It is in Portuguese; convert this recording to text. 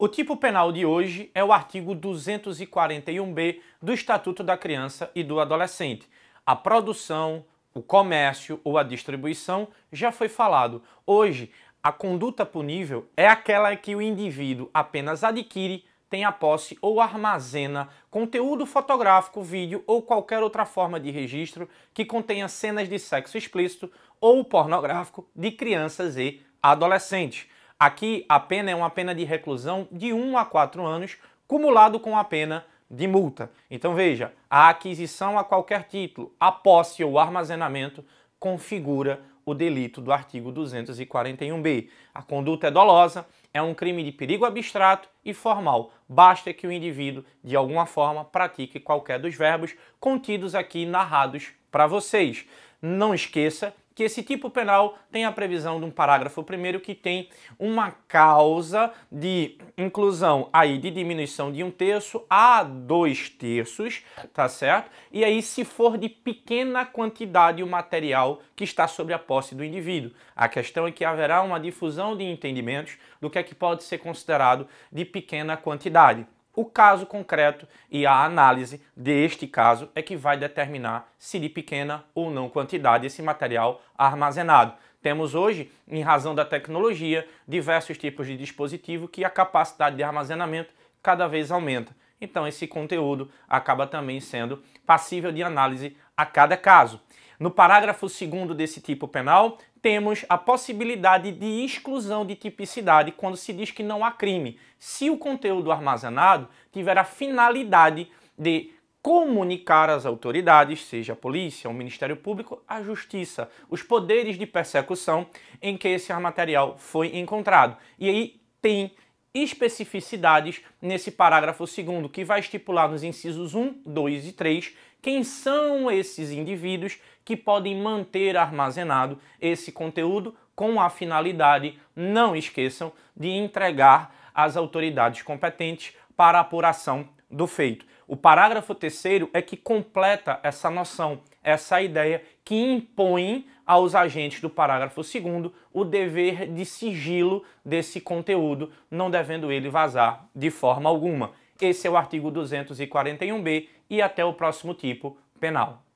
O tipo penal de hoje é o artigo 241b do Estatuto da Criança e do Adolescente. A produção, o comércio ou a distribuição já foi falado. Hoje, a conduta punível é aquela que o indivíduo apenas adquire, tem a posse ou armazena conteúdo fotográfico, vídeo ou qualquer outra forma de registro que contenha cenas de sexo explícito ou pornográfico de crianças e adolescentes. Aqui a pena é uma pena de reclusão de 1 a 4 anos, cumulado com a pena de multa. Então veja, a aquisição a qualquer título, a posse ou armazenamento configura o delito do artigo 241b. A conduta é dolosa, é um crime de perigo abstrato e formal. Basta que o indivíduo, de alguma forma, pratique qualquer dos verbos contidos aqui narrados para vocês. Não esqueça que esse tipo penal tem a previsão de um parágrafo primeiro que tem uma causa de inclusão aí de diminuição de um terço a dois terços, tá certo? E aí se for de pequena quantidade o material que está sobre a posse do indivíduo. A questão é que haverá uma difusão de entendimentos do que é que pode ser considerado de pequena quantidade o caso concreto e a análise deste caso é que vai determinar se de pequena ou não quantidade esse material armazenado. Temos hoje, em razão da tecnologia, diversos tipos de dispositivo que a capacidade de armazenamento cada vez aumenta então esse conteúdo acaba também sendo passível de análise a cada caso. No parágrafo 2 desse tipo penal, temos a possibilidade de exclusão de tipicidade quando se diz que não há crime, se o conteúdo armazenado tiver a finalidade de comunicar às autoridades, seja a polícia, o Ministério Público, a justiça, os poderes de persecução em que esse material foi encontrado. E aí tem especificidades nesse parágrafo segundo, que vai estipular nos incisos 1, 2 e 3 quem são esses indivíduos que podem manter armazenado esse conteúdo com a finalidade, não esqueçam, de entregar às autoridades competentes para apuração do feito. O parágrafo terceiro é que completa essa noção, essa ideia que impõe aos agentes do parágrafo segundo o dever de sigilo desse conteúdo, não devendo ele vazar de forma alguma. Esse é o artigo 241b e até o próximo tipo penal.